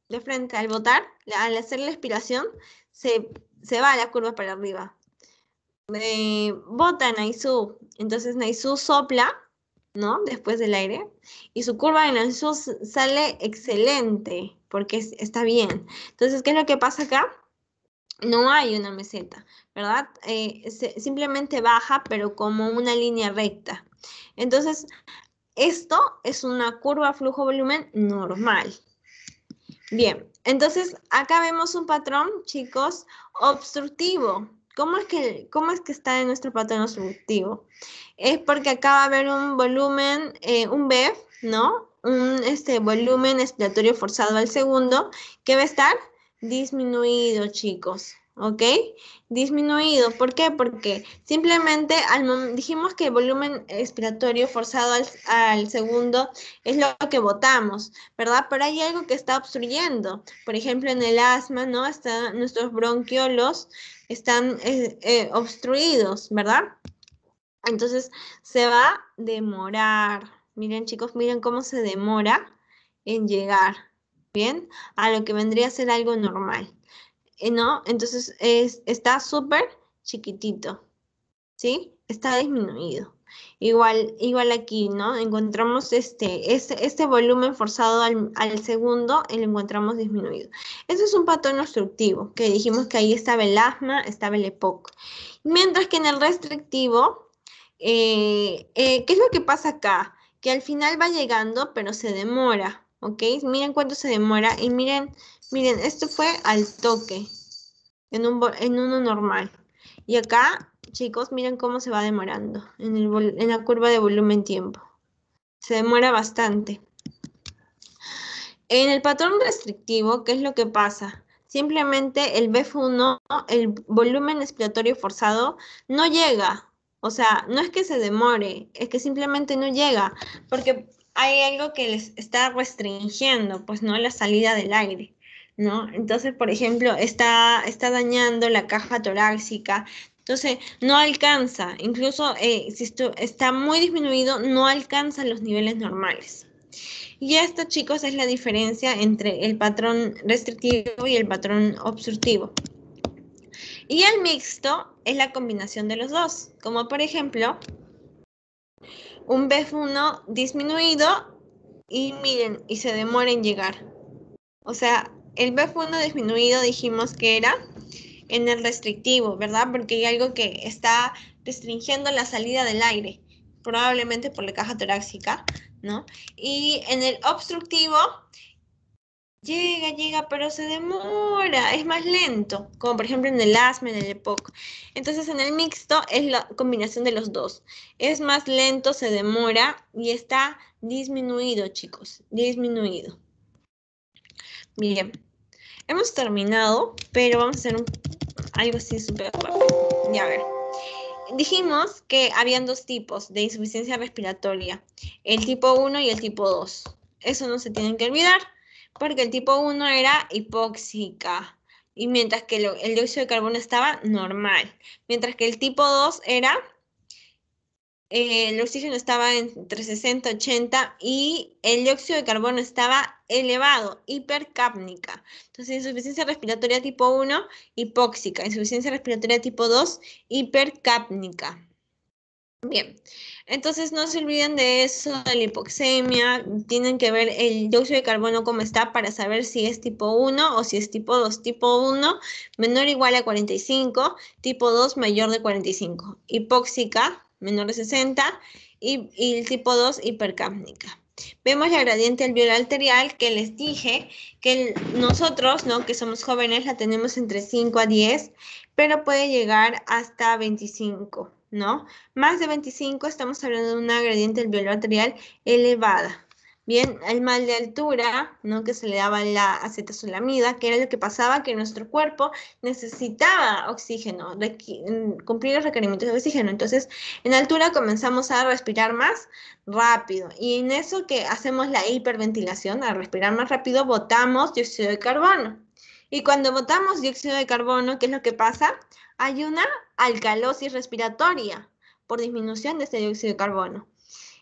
de frente al botar, al hacer la expiración, se, se va la curva para arriba. bota Naizu, entonces Naizu sopla, ¿no? Después del aire, y su curva de Naizu sale excelente, porque está bien. Entonces, ¿qué es lo que pasa acá? No hay una meseta, ¿verdad? Eh, simplemente baja, pero como una línea recta. Entonces, esto es una curva flujo-volumen normal, Bien, entonces acá vemos un patrón, chicos, obstructivo. ¿Cómo es, que, ¿Cómo es que está en nuestro patrón obstructivo? Es porque acá va a haber un volumen, eh, un BEF, ¿no? Un este, volumen expiratorio forzado al segundo, que va a estar disminuido, chicos. ¿ok? Disminuido. ¿Por qué? Porque simplemente dijimos que el volumen expiratorio forzado al, segundo es lo que votamos, ¿verdad? Pero hay algo que está obstruyendo. Por ejemplo, en el asma, ¿no? Están nuestros bronquiolos están eh, eh, obstruidos, ¿verdad? Entonces se va a demorar. Miren chicos, miren cómo se demora en llegar, ¿bien? A lo que vendría a ser algo normal. Eh, Entonces es, está súper chiquitito, ¿sí? Está disminuido. Igual, igual aquí, ¿no? Encontramos este, este, este volumen forzado al, al, segundo y lo encontramos disminuido. Eso es un patrón obstructivo, que dijimos que ahí estaba el asma, estaba el EPOC. Mientras que en el restrictivo, eh, eh, ¿qué es lo que pasa acá? Que al final va llegando, pero se demora, ¿ok? Miren cuánto se demora y miren Miren, esto fue al toque, en, un, en uno normal. Y acá, chicos, miren cómo se va demorando en, en la curva de volumen-tiempo. Se demora bastante. En el patrón restrictivo, ¿qué es lo que pasa? Simplemente el BF1, el volumen expiratorio forzado, no llega. O sea, no es que se demore, es que simplemente no llega, porque hay algo que les está restringiendo, pues no la salida del aire. ¿no? Entonces, por ejemplo, está, está dañando la caja torácica, entonces, no alcanza, incluso eh, si está muy disminuido, no alcanza los niveles normales. Y esto, chicos, es la diferencia entre el patrón restrictivo y el patrón obstructivo. Y el mixto es la combinación de los dos, como por ejemplo, un BF1 disminuido y miren, y se demora en llegar. O sea, el b 1 disminuido dijimos que era en el restrictivo, ¿verdad? Porque hay algo que está restringiendo la salida del aire, probablemente por la caja torácica, ¿no? Y en el obstructivo, llega, llega, pero se demora, es más lento, como por ejemplo en el asma, en el EPOC. Entonces en el mixto es la combinación de los dos. Es más lento, se demora y está disminuido, chicos, disminuido. Bien. Hemos terminado, pero vamos a hacer un, algo así súper rápido. Ya ver. Dijimos que habían dos tipos de insuficiencia respiratoria, el tipo 1 y el tipo 2. Eso no se tienen que olvidar, porque el tipo 1 era hipóxica, y mientras que el dióxido de carbono estaba normal, mientras que el tipo 2 era eh, el oxígeno estaba entre 60 y 80 y el dióxido de carbono estaba elevado, hipercápnica. Entonces, insuficiencia respiratoria tipo 1, hipóxica. Insuficiencia respiratoria tipo 2, hipercápnica. Bien, entonces no se olviden de eso, de la hipoxemia, tienen que ver el dióxido de carbono cómo está para saber si es tipo 1 o si es tipo 2. Tipo 1 menor o igual a 45, tipo 2 mayor de 45. Hipóxica, menor de 60, y, el tipo 2 hipercapnica. Vemos la gradiente alveolar arterial que les dije que nosotros, ¿no? que somos jóvenes, la tenemos entre 5 a 10, pero puede llegar hasta 25, ¿no? Más de 25 estamos hablando de una gradiente alveolar arterial elevada, Bien, el mal de altura, ¿no? Que se le daba la acetazolamida, que era lo que pasaba que nuestro cuerpo necesitaba oxígeno, mm, cumplir los requerimientos de oxígeno. Entonces, en altura comenzamos a respirar más rápido. Y en eso que hacemos la hiperventilación, al respirar más rápido, botamos dióxido de carbono. Y cuando botamos dióxido de carbono, ¿qué es lo que pasa? Hay una alcalosis respiratoria por disminución de este dióxido de carbono.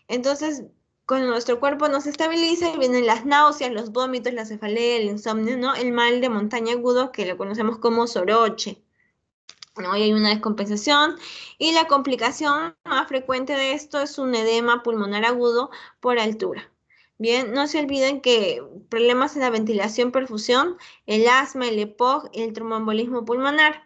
Entonces, cuando nuestro cuerpo nos estabiliza y vienen las náuseas, los vómitos, la cefalea, el insomnio, ¿no? El mal de montaña agudo que lo conocemos como soroche. ¿no? hay una descompensación y la complicación más frecuente de esto es un edema pulmonar agudo por altura. Bien, no se olviden que problemas en la ventilación, perfusión, el asma, el EPOC, el tromboembolismo pulmonar.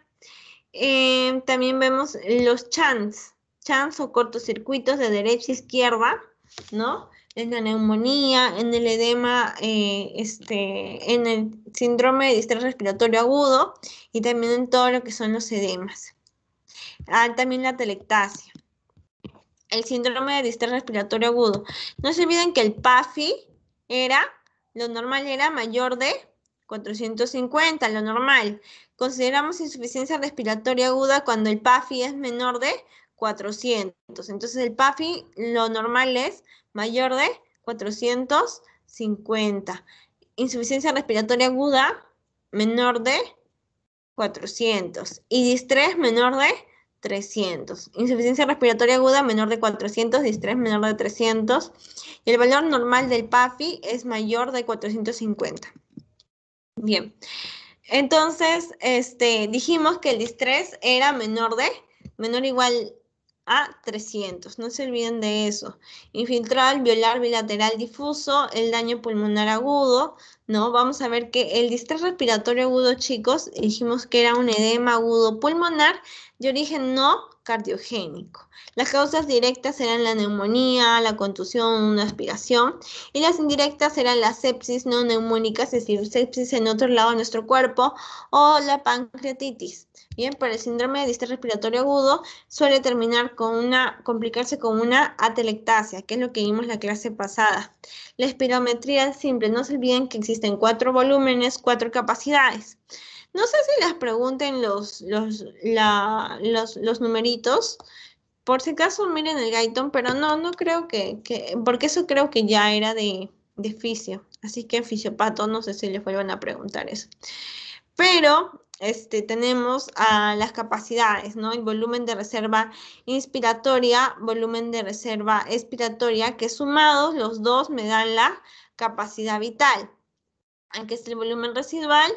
Eh, también vemos los chans, chans o cortocircuitos de derecha a izquierda, ¿no? En la neumonía, en el edema, eh, este, en el síndrome de distrés respiratorio agudo y también en todo lo que son los edemas. Ah, también la telectasia. El síndrome de distrés respiratorio agudo. No se olviden que el PAFI era, lo normal era mayor de 450, lo normal. Consideramos insuficiencia respiratoria aguda cuando el PAFI es menor de 400. Entonces el PAFI lo normal es mayor de 450. Insuficiencia respiratoria aguda menor de 400 y distrés menor de 300. Insuficiencia respiratoria aguda menor de 400, distrés menor de 300 y el valor normal del PAFI es mayor de 450. Bien. Entonces, este, dijimos que el distrés era menor de menor igual a 300. No se olviden de eso. Infiltral, violar bilateral difuso, el daño pulmonar agudo, ¿no? Vamos a ver que el distrés respiratorio agudo, chicos, dijimos que era un edema agudo pulmonar de origen no cardiogénico. Las causas directas serán la neumonía, la contusión, una aspiración y las indirectas serán la sepsis no neumónica, es decir, sepsis en otro lado de nuestro cuerpo o la pancreatitis. Bien, para el síndrome de distrés respiratorio agudo suele terminar con una, complicarse con una atelectasia, que es lo que vimos la clase pasada. La espirometría simple, no se olviden que existen cuatro volúmenes, cuatro capacidades. No sé si las pregunten los, los, numeritos. Por si acaso miren el gaitón, pero no, no creo que, porque eso creo que ya era de, de fisio. Así que fisiopato, no sé si les vuelvan a preguntar eso. Pero este, tenemos las capacidades, ¿no? El volumen de reserva inspiratoria, volumen de reserva expiratoria, que sumados los dos me dan la capacidad vital. aunque es el volumen residual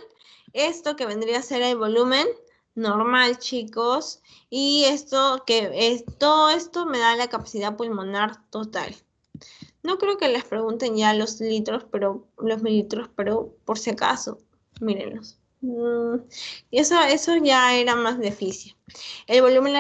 esto que vendría a ser el volumen normal, chicos. Y esto que es, todo esto me da la capacidad pulmonar total. No creo que les pregunten ya los litros, pero los mililitros, pero por si acaso, mírenlos. Mm, eso, eso ya era más difícil. El volumen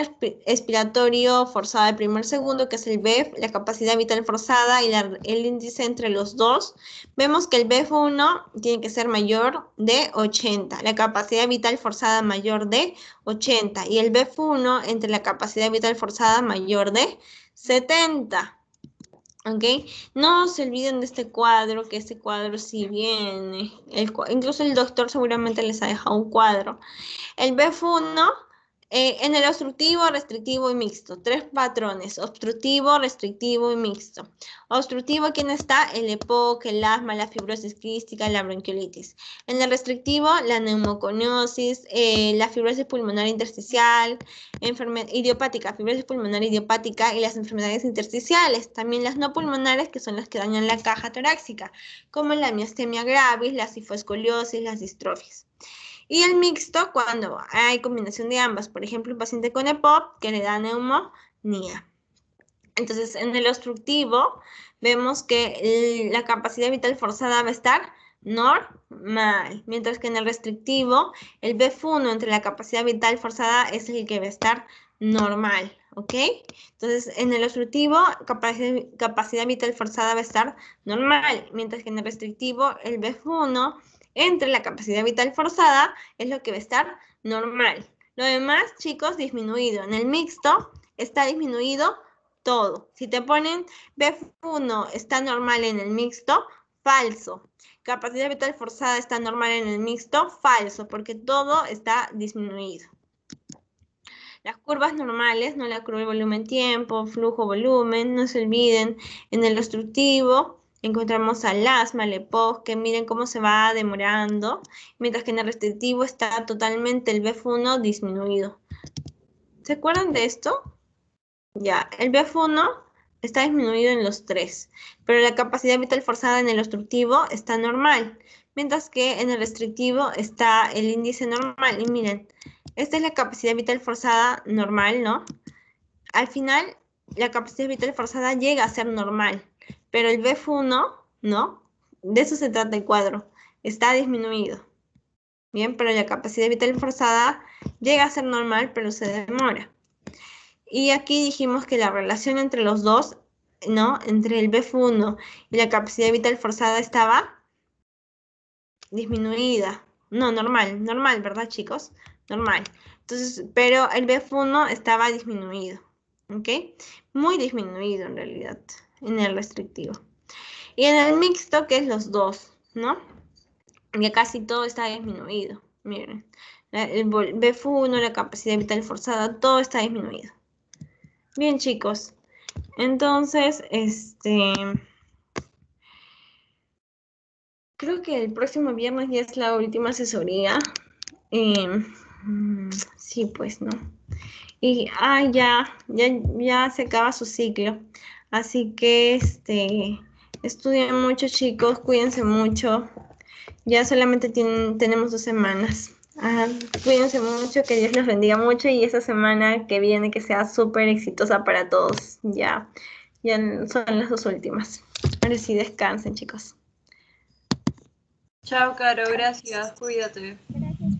expiratorio forzado de primer segundo, que es el BEF, la capacidad vital forzada y el índice entre los dos, vemos que el BEF1 tiene que ser mayor de 80, la capacidad vital forzada mayor de 80 y el BEF1 entre la capacidad vital forzada mayor de 70. ¿Ok? No se olviden de este cuadro, que este cuadro si viene. Eh, incluso el doctor seguramente les ha dejado un cuadro. El BF1 eh, en el obstructivo, restrictivo y mixto, tres patrones, obstructivo, restrictivo y mixto. Obstructivo, ¿quién está? El EPOC, el asma, la fibrosis crística, la bronquiolitis. En el restrictivo, la neumoconiosis, eh, la fibrosis pulmonar intersticial, idiopática, fibrosis pulmonar idiopática y las enfermedades intersticiales. También las no pulmonares, que son las que dañan la caja torácica, como la miastemia gravis, la cifoscoliosis, las distrofias. Y el mixto cuando hay combinación de ambas, por ejemplo, un paciente con EPOP que le da neumonía. Entonces, en el obstructivo vemos que la capacidad vital forzada va a estar normal, mientras que en el restrictivo el BF1 entre la capacidad vital forzada es el que va a estar normal, ¿ok? Entonces, en el obstructivo, capacidad, capacidad vital forzada va a estar normal, mientras que en el restrictivo el BF1 entre la capacidad vital forzada es lo que va a estar normal. Lo demás, chicos, disminuido. En el mixto está disminuido todo. Si te ponen b 1 está normal en el mixto, falso. Capacidad vital forzada está normal en el mixto, falso, porque todo está disminuido. Las curvas normales, no la curva volumen-tiempo, flujo-volumen, no se olviden, en el obstructivo encontramos al asma, al EPOC, que miren cómo se va demorando, mientras que en el restrictivo está totalmente el BF1 disminuido. ¿Se acuerdan de esto? Ya, el BF1 está disminuido en los tres, pero la capacidad vital forzada en el obstructivo está normal, mientras que en el restrictivo está el índice normal. Y miren, esta es la capacidad vital forzada normal, ¿no? Al final, la capacidad vital forzada llega a ser normal, pero el BF1, ¿no? De eso se trata el cuadro, está disminuido. Bien, pero la capacidad vital forzada llega a ser normal, pero se demora. Y aquí dijimos que la relación entre los dos, ¿no? Entre el BF1 y la capacidad vital forzada estaba disminuida. No, normal, normal, ¿verdad, chicos? Normal. Entonces, pero el BF1 estaba disminuido, ¿ok? Muy disminuido en realidad en el restrictivo. Y en el mixto, que es los dos, ¿no? Ya casi todo está disminuido. Miren, el BF1, la capacidad vital forzada, todo está disminuido. Bien, chicos. Entonces, este... Creo que el próximo viernes ya es la última asesoría. Em, mm, sí, pues no. Y, ah, ya, ya, ya se acaba su ciclo. Así que este, estudien mucho chicos, cuídense mucho. Ya solamente tenemos dos semanas. Ah, cuídense mucho, que Dios los bendiga mucho y esta semana que viene que sea súper exitosa para todos. Ya, ya son las dos últimas. Ahora sí, descansen chicos. Chao, Caro, gracias, cuídate. Gracias.